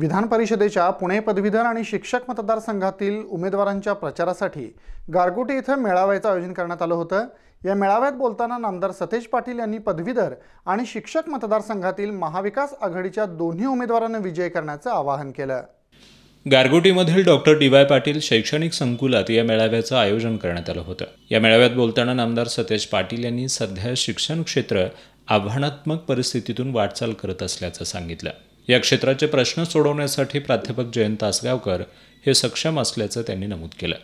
विधान परिषदेच्या पुणे पदवीधर आणि शिक्षक मतदारसंघातील उमेदवारांच्या प्रचारासाठी गारगोटी इथं मेळाव्याचं आयोजन करण्यात आलं होतं या मेळाव्यात बोलताना नामदार सतेज पाटील यांनी पदवीधर आणि शिक्षक मतदारसंघातील महाविकास आघाडीच्या दोन्ही उमेदवारांना विजय करण्याचं आवाहन केलं गारगोटीमधील डॉक्टर डी वाय पाटील शैक्षणिक संकुलात या मेळाव्याचं आयोजन करण्यात आलं होतं या मेळाव्यात बोलताना नामदार सतेज पाटील यांनी सध्या शिक्षण क्षेत्र आव्हानात्मक परिस्थितीतून वाटचाल करत असल्याचं सांगितलं या क्षेत्राचे प्रश्न सोडवण्यासाठी प्राध्यापक जयंत आसगावकर हे सक्षम असल्याचं त्यांनी नमूद केलं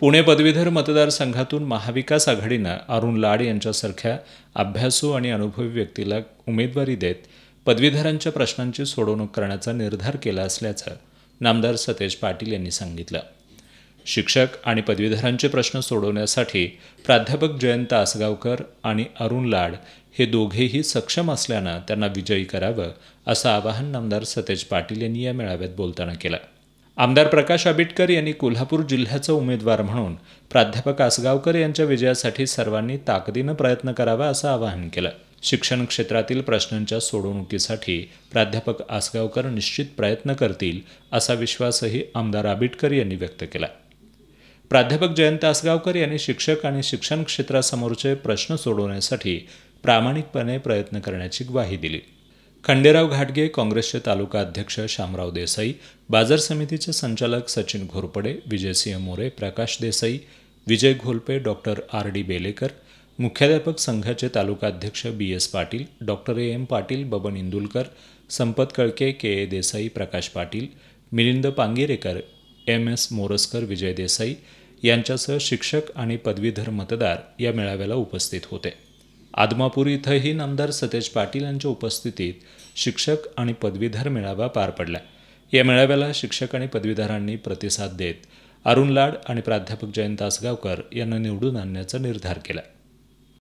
पुणे पदवीधर मतदारसंघातून महाविकास आघाडीनं अरुण लाड यांच्यासारख्या अभ्यासू आणि अनुभवी व्यक्तीला उमेदवारी देत पदवीधरांच्या प्रश्नांची सोडवणूक करण्याचा निर्धार केला असल्याचं नामदार सतेज पाटील यांनी सांगितलं शिक्षक आणि पदवीधरांचे प्रश्न सोडवण्यासाठी प्राध्यापक जयंत आसगावकर आणि अरुण लाड हे दोघेही सक्षम असल्यानं त्यांना विजयी करावं असं आवाहन आमदार सतेज पाटील यांनी या मेळाव्यात बोलताना केलं आमदार प्रकाश आबिटकर यांनी कोल्हापूर जिल्ह्याचा उमेदवार म्हणून प्राध्यापक आसगावकर यांच्या विजयासाठी सर्वांनी ताकदीनं प्रयत्न करावा असं आवाहन केलं शिक्षण क्षेत्रातील प्रश्नांच्या सोडवणुकीसाठी प्राध्यापक आसगावकर निश्चित प्रयत्न करतील असा विश्वासही आमदार आबिटकर यांनी व्यक्त केला प्राध्यापक जयंत आसगावकर यांनी शिक्षक आणि शिक्षण क्षेत्रासमोरचे प्रश्न सोडवण्यासाठी प्रामाणिकपणे प्रयत्न करण्याची ग्वाही दिली खंडेराव घाटगे काँग्रेसचे तालुका अध्यक्ष शामराव देसाई बाजार समितीचे संचालक Sachin Ghorpade Vijaysinh More Prakash Desai Vijay Gholpe doctor R D Belekar मुख्याध्यापक संघाचे तालुका अध्यक्ष B S Patil doctor A M Patil Baban Indulkar Sampat कळके K A Desai Prakash Patil Milind Pangirekar M S Moraskar Vijay Desai यांच्यासह शिक्षक आणि पदवीधर मतदार या मेळाव्याला उपस्थित होते आदमापूर इथंही नामदार सतेज पाटील यांच्या उपस्थितीत शिक्षक आणि पदवीधर मेळावा पार पडला या मेळाव्याला शिक्षक आणि पदवीधरांनी प्रतिसाद देत अरुण लाड आणि प्राध्यापक जयंत आसगावकर यांना निवडून आणण्याचा निर्धार केला